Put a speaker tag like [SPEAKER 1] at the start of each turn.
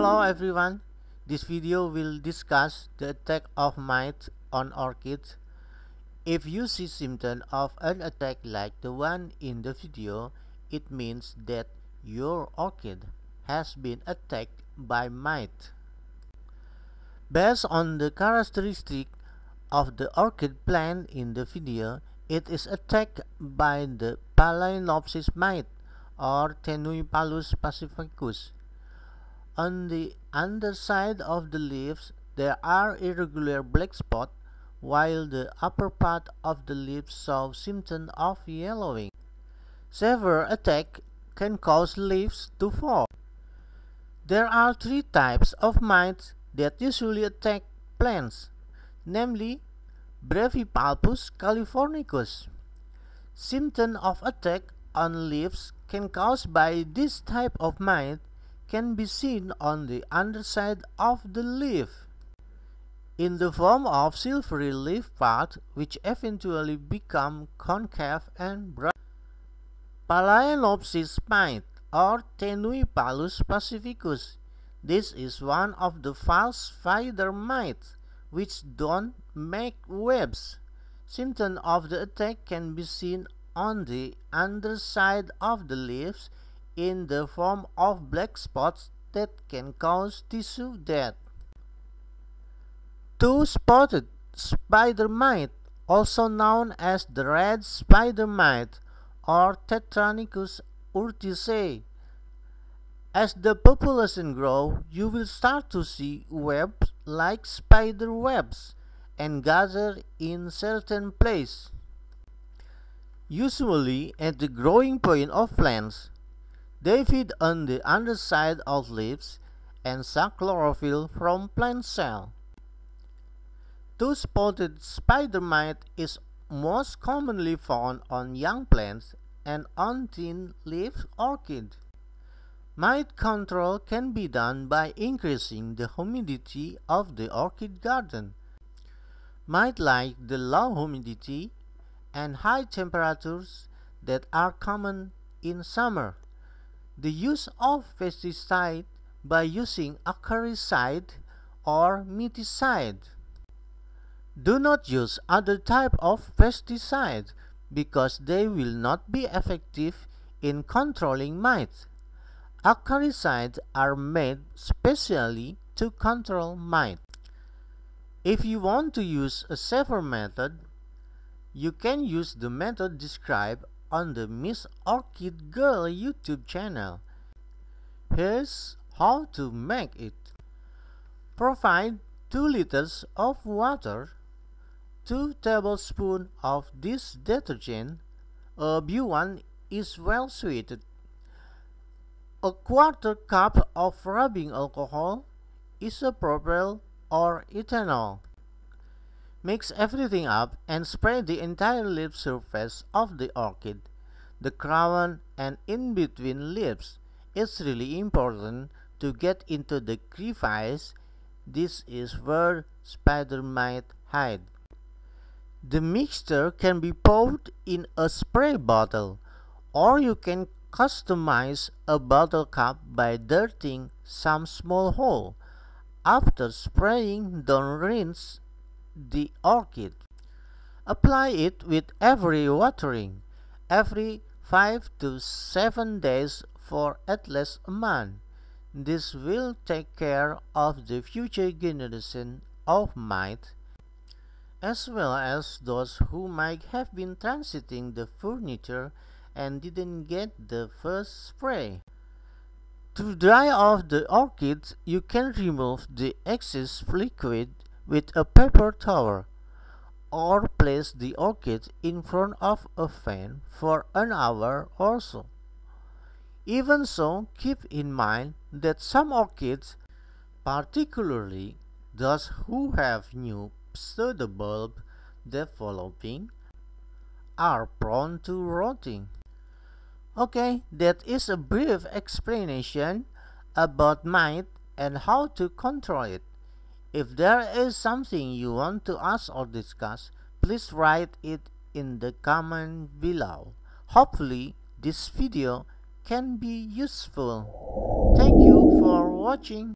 [SPEAKER 1] Hello everyone, this video will discuss the attack of mites on orchids. If you see symptoms of an attack like the one in the video, it means that your orchid has been attacked by mite. Based on the characteristic of the orchid plant in the video, it is attacked by the Phalaenopsis mite or Tenuipalus pacificus on the underside of the leaves, there are irregular black spots, while the upper part of the leaves show symptoms of yellowing. Severe attack can cause leaves to fall. There are three types of mites that usually attack plants, namely Brevipalpus californicus. Symptoms of attack on leaves can cause by this type of mite can be seen on the underside of the leaf in the form of silvery leaf parts which eventually become concave and bright. Palaeonopsis mite or Tenui palus pacificus. This is one of the false spider mites which don't make webs. Symptoms of the attack can be seen on the underside of the leaves in the form of black spots that can cause tissue death. Two-spotted spider mite, also known as the red spider mite or Tetranicus urticae. As the population grows, you will start to see webs like spider webs and gather in certain place. Usually at the growing point of plants, they feed on the underside of leaves and suck chlorophyll from plant cells. Two-spotted spider mite is most commonly found on young plants and on thin leaf orchid. Mite control can be done by increasing the humidity of the orchid garden. Mite like the low humidity and high temperatures that are common in summer the use of pesticide by using acaricide or miticide. Do not use other type of pesticide because they will not be effective in controlling mites. Acaricides are made specially to control mites. If you want to use a safer method, you can use the method described on the Miss Orchid Girl YouTube channel. Here's how to make it. Provide 2 liters of water, 2 tablespoons of this detergent, a B1 is well suited, a quarter cup of rubbing alcohol, isopropyl or ethanol. Mix everything up and spray the entire leaf surface of the orchid, the crown and in between leaves. It's really important to get into the crevice. This is where spider might hide. The mixture can be poured in a spray bottle or you can customize a bottle cap by dirting some small hole. After spraying, don't rinse the orchid. Apply it with every watering, every 5 to 7 days for at least a month. This will take care of the future generation of mites, as well as those who might have been transiting the furniture and didn't get the first spray. To dry off the orchid, you can remove the excess liquid with a paper towel or place the orchid in front of a fan for an hour or so. Even so, keep in mind that some orchids, particularly those who have new pseudobulb developing, are prone to rotting. Okay, that is a brief explanation about mite and how to control it. If there is something you want to ask or discuss, please write it in the comment below. Hopefully, this video can be useful. Thank you for watching.